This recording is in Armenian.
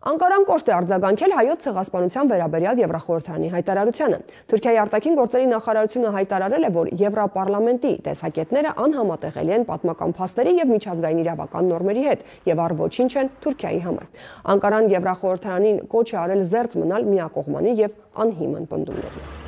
Անկարան կոշտ է արձագանքել հայոց ցեղասպանության վերաբերյալ Եվրախորհրդարանի հայտարարությանը։ Թուրքիայի արտաքին գործերի նախարարությունը հայտարարել է, որ Եվրապարլամենտի տեսակետները անհամատեղելի են պատմական փաստերի եւ միջազգային իրավական նորմերի հետ եւ առ ոչինչ են Թուրքիայի համար։ Անկարան Եվրախորհրդարանին կոչ է արել զերծ մնալ միակողմանի եւ անհիմն պնդումներից։